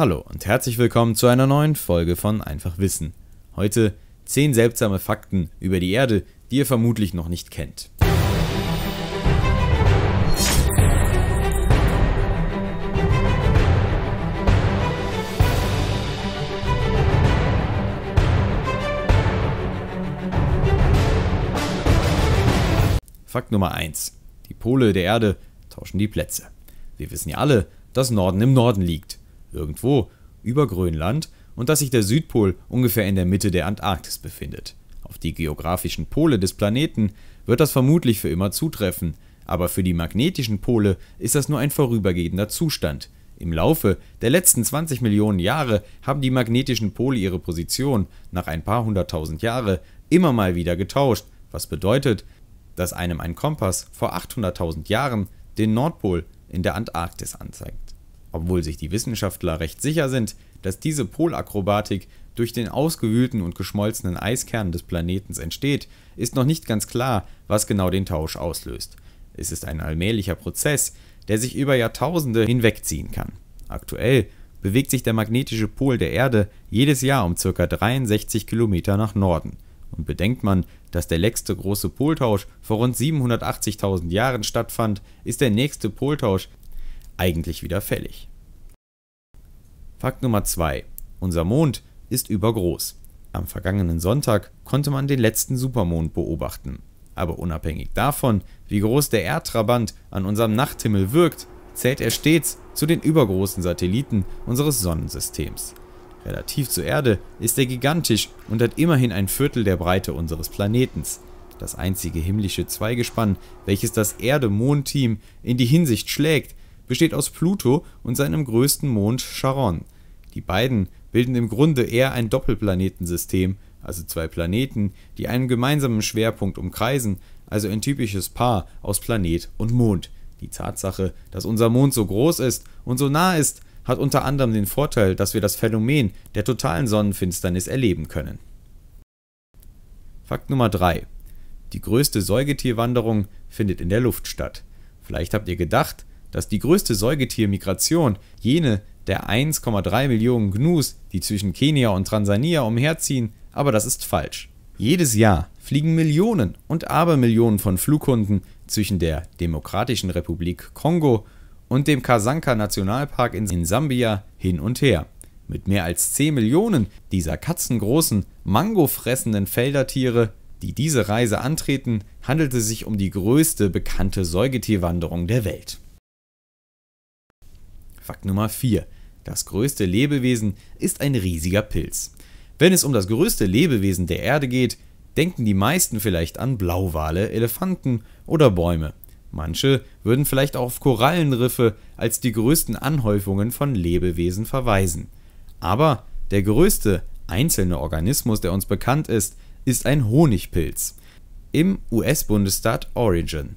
Hallo und herzlich willkommen zu einer neuen Folge von Einfach Wissen. Heute 10 seltsame Fakten über die Erde, die ihr vermutlich noch nicht kennt. Fakt Nummer 1. Die Pole der Erde tauschen die Plätze. Wir wissen ja alle, dass Norden im Norden liegt irgendwo über Grönland und dass sich der Südpol ungefähr in der Mitte der Antarktis befindet. Auf die geografischen Pole des Planeten wird das vermutlich für immer zutreffen, aber für die magnetischen Pole ist das nur ein vorübergehender Zustand. Im Laufe der letzten 20 Millionen Jahre haben die magnetischen Pole ihre Position nach ein paar hunderttausend Jahre immer mal wieder getauscht, was bedeutet, dass einem ein Kompass vor 800.000 Jahren den Nordpol in der Antarktis anzeigt obwohl sich die Wissenschaftler recht sicher sind, dass diese Polakrobatik durch den ausgewühlten und geschmolzenen Eiskern des Planetens entsteht, ist noch nicht ganz klar, was genau den Tausch auslöst. Es ist ein allmählicher Prozess, der sich über Jahrtausende hinwegziehen kann. Aktuell bewegt sich der magnetische Pol der Erde jedes Jahr um ca. 63 Kilometer nach Norden. Und bedenkt man, dass der letzte große Poltausch vor rund 780.000 Jahren stattfand, ist der nächste Poltausch eigentlich wieder fällig. Fakt Nummer 2. Unser Mond ist übergroß. Am vergangenen Sonntag konnte man den letzten Supermond beobachten. Aber unabhängig davon, wie groß der Erdtrabant an unserem Nachthimmel wirkt, zählt er stets zu den übergroßen Satelliten unseres Sonnensystems. Relativ zur Erde ist er gigantisch und hat immerhin ein Viertel der Breite unseres Planetens. Das einzige himmlische Zweigespann, welches das Erde-Mond-Team in die Hinsicht schlägt, besteht aus Pluto und seinem größten Mond Charon. Die beiden bilden im Grunde eher ein Doppelplanetensystem, also zwei Planeten, die einen gemeinsamen Schwerpunkt umkreisen, also ein typisches Paar aus Planet und Mond. Die Tatsache, dass unser Mond so groß ist und so nah ist, hat unter anderem den Vorteil, dass wir das Phänomen der totalen Sonnenfinsternis erleben können. Fakt Nummer 3. Die größte Säugetierwanderung findet in der Luft statt. Vielleicht habt ihr gedacht, dass die größte Säugetiermigration, jene der 1,3 Millionen Gnus, die zwischen Kenia und Tansania umherziehen, aber das ist falsch. Jedes Jahr fliegen Millionen und Abermillionen von Flughunden zwischen der Demokratischen Republik Kongo und dem Kasanka Nationalpark in Sambia hin und her. Mit mehr als 10 Millionen dieser katzengroßen, mangofressenden Feldertiere, die diese Reise antreten, handelt es sich um die größte bekannte Säugetierwanderung der Welt. Fakt Nummer 4. Das größte Lebewesen ist ein riesiger Pilz. Wenn es um das größte Lebewesen der Erde geht, denken die meisten vielleicht an Blauwale, Elefanten oder Bäume. Manche würden vielleicht auch auf Korallenriffe als die größten Anhäufungen von Lebewesen verweisen. Aber der größte einzelne Organismus, der uns bekannt ist, ist ein Honigpilz. Im US-Bundesstaat Oregon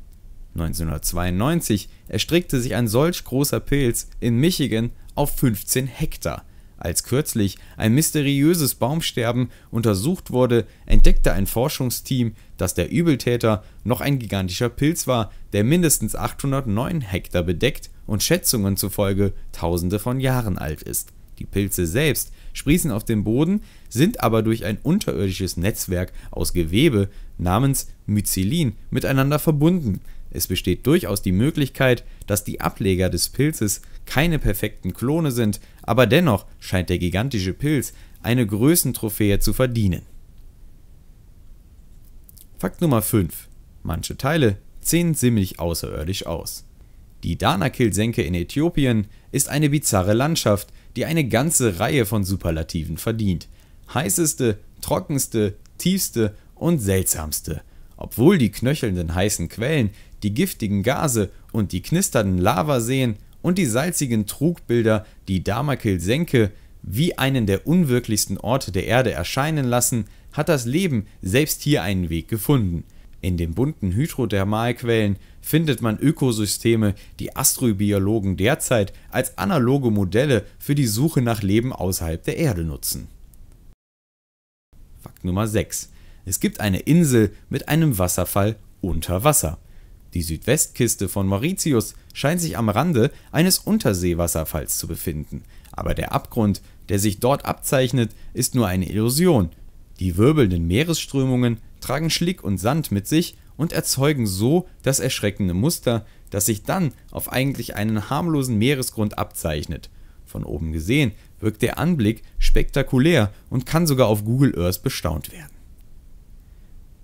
1992 erstreckte sich ein solch großer Pilz in Michigan auf 15 Hektar. Als kürzlich ein mysteriöses Baumsterben untersucht wurde, entdeckte ein Forschungsteam, dass der Übeltäter noch ein gigantischer Pilz war, der mindestens 809 Hektar bedeckt und Schätzungen zufolge Tausende von Jahren alt ist. Die Pilze selbst sprießen auf dem Boden, sind aber durch ein unterirdisches Netzwerk aus Gewebe namens Myzelin miteinander verbunden. Es besteht durchaus die Möglichkeit, dass die Ableger des Pilzes keine perfekten Klone sind, aber dennoch scheint der gigantische Pilz eine Größentrophäe zu verdienen. Fakt Nummer 5. Manche Teile sehen ziemlich außerirdisch aus. Die Danakil-Senke in Äthiopien ist eine bizarre Landschaft, die eine ganze Reihe von Superlativen verdient. Heißeste, trockenste, tiefste und seltsamste. Obwohl die knöchelnden heißen Quellen die giftigen Gase und die knisternden Lavaseen und die salzigen Trugbilder, die Damakil Senke wie einen der unwirklichsten Orte der Erde erscheinen lassen, hat das Leben selbst hier einen Weg gefunden. In den bunten Hydrothermalquellen findet man Ökosysteme, die Astrobiologen derzeit als analoge Modelle für die Suche nach Leben außerhalb der Erde nutzen. Fakt Nummer 6. Es gibt eine Insel mit einem Wasserfall unter Wasser. Die Südwestkiste von Mauritius scheint sich am Rande eines Unterseewasserfalls zu befinden, aber der Abgrund, der sich dort abzeichnet, ist nur eine Illusion. Die wirbelnden Meeresströmungen tragen Schlick und Sand mit sich und erzeugen so das erschreckende Muster, das sich dann auf eigentlich einen harmlosen Meeresgrund abzeichnet. Von oben gesehen wirkt der Anblick spektakulär und kann sogar auf Google Earth bestaunt werden.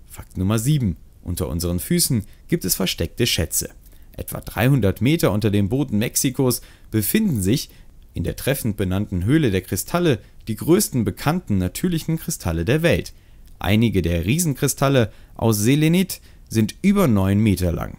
Fakt Nummer 7. Unter unseren Füßen gibt es versteckte Schätze. Etwa 300 Meter unter dem Boden Mexikos befinden sich, in der treffend benannten Höhle der Kristalle, die größten bekannten natürlichen Kristalle der Welt. Einige der Riesenkristalle aus Selenit sind über 9 Meter lang.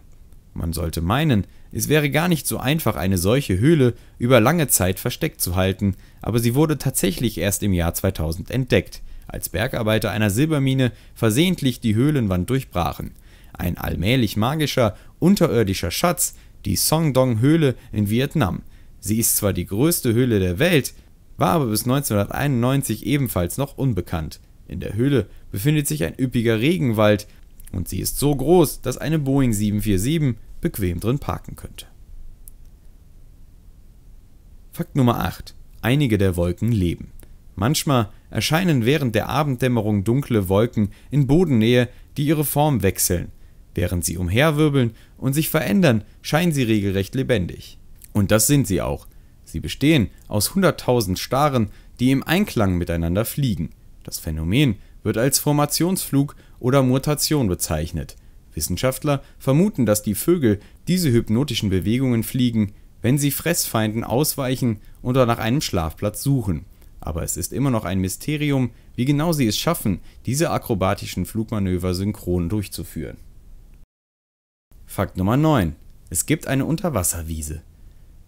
Man sollte meinen, es wäre gar nicht so einfach, eine solche Höhle über lange Zeit versteckt zu halten, aber sie wurde tatsächlich erst im Jahr 2000 entdeckt, als Bergarbeiter einer Silbermine versehentlich die Höhlenwand durchbrachen ein allmählich magischer, unterirdischer Schatz, die Song Dong Höhle in Vietnam. Sie ist zwar die größte Höhle der Welt, war aber bis 1991 ebenfalls noch unbekannt. In der Höhle befindet sich ein üppiger Regenwald und sie ist so groß, dass eine Boeing 747 bequem drin parken könnte. Fakt Nummer 8. Einige der Wolken leben. Manchmal erscheinen während der Abenddämmerung dunkle Wolken in Bodennähe, die ihre Form wechseln. Während sie umherwirbeln und sich verändern, scheinen sie regelrecht lebendig. Und das sind sie auch. Sie bestehen aus hunderttausend Starren, die im Einklang miteinander fliegen. Das Phänomen wird als Formationsflug oder Mutation bezeichnet. Wissenschaftler vermuten, dass die Vögel diese hypnotischen Bewegungen fliegen, wenn sie Fressfeinden ausweichen oder nach einem Schlafplatz suchen. Aber es ist immer noch ein Mysterium, wie genau sie es schaffen, diese akrobatischen Flugmanöver synchron durchzuführen. Fakt Nummer 9. Es gibt eine Unterwasserwiese.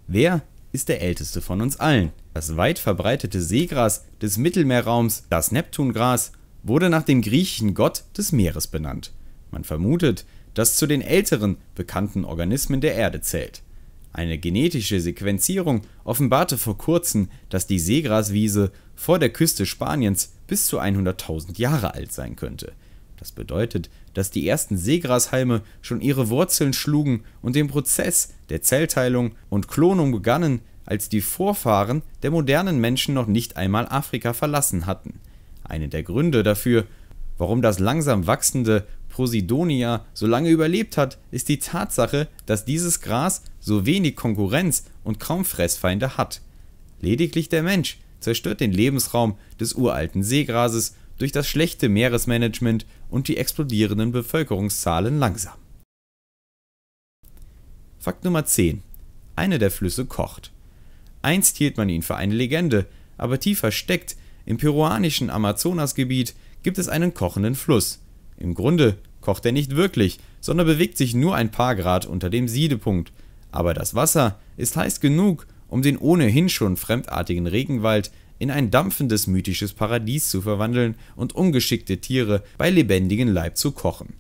Wer ist der älteste von uns allen? Das weit verbreitete Seegras des Mittelmeerraums, das Neptungras, wurde nach dem griechischen Gott des Meeres benannt. Man vermutet, dass zu den älteren bekannten Organismen der Erde zählt. Eine genetische Sequenzierung offenbarte vor kurzem, dass die Seegraswiese vor der Küste Spaniens bis zu 100.000 Jahre alt sein könnte. Das bedeutet, dass die ersten Seegrashalme schon ihre Wurzeln schlugen und den Prozess der Zellteilung und Klonung begannen, als die Vorfahren der modernen Menschen noch nicht einmal Afrika verlassen hatten. Eine der Gründe dafür, warum das langsam wachsende Posidonia so lange überlebt hat, ist die Tatsache, dass dieses Gras so wenig Konkurrenz und kaum Fressfeinde hat. Lediglich der Mensch zerstört den Lebensraum des uralten Seegrases durch das schlechte Meeresmanagement und die explodierenden Bevölkerungszahlen langsam. Fakt Nummer 10. Eine der Flüsse kocht. Einst hielt man ihn für eine Legende, aber tief versteckt im peruanischen Amazonasgebiet gibt es einen kochenden Fluss. Im Grunde kocht er nicht wirklich, sondern bewegt sich nur ein paar Grad unter dem Siedepunkt. Aber das Wasser ist heiß genug, um den ohnehin schon fremdartigen Regenwald in ein dampfendes mythisches Paradies zu verwandeln und ungeschickte Tiere bei lebendigem Leib zu kochen.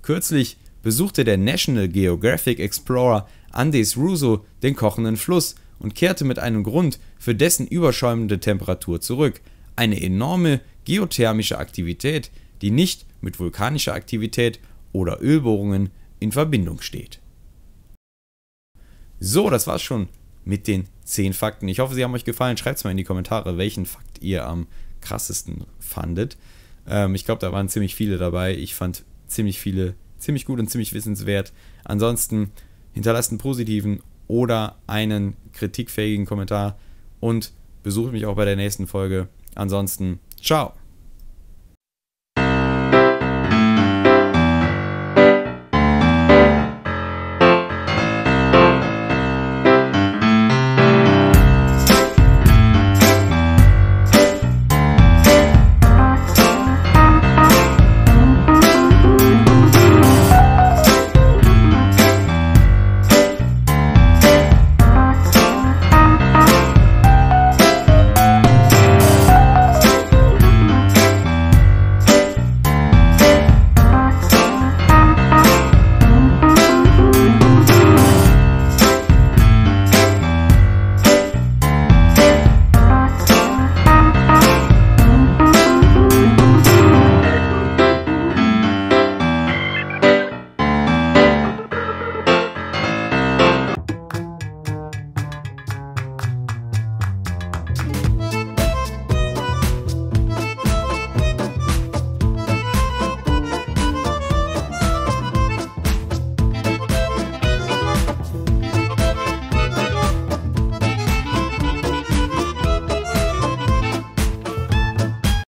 Kürzlich besuchte der National Geographic Explorer Andes Russo den kochenden Fluss und kehrte mit einem Grund für dessen überschäumende Temperatur zurück, eine enorme geothermische Aktivität, die nicht mit vulkanischer Aktivität oder Ölbohrungen in Verbindung steht. So, das war's schon mit den 10 Fakten. Ich hoffe, sie haben euch gefallen. Schreibt es mal in die Kommentare, welchen Fakt ihr am krassesten fandet. Ähm, ich glaube, da waren ziemlich viele dabei. Ich fand ziemlich viele ziemlich gut und ziemlich wissenswert. Ansonsten hinterlasst einen positiven oder einen kritikfähigen Kommentar und besucht mich auch bei der nächsten Folge. Ansonsten, ciao!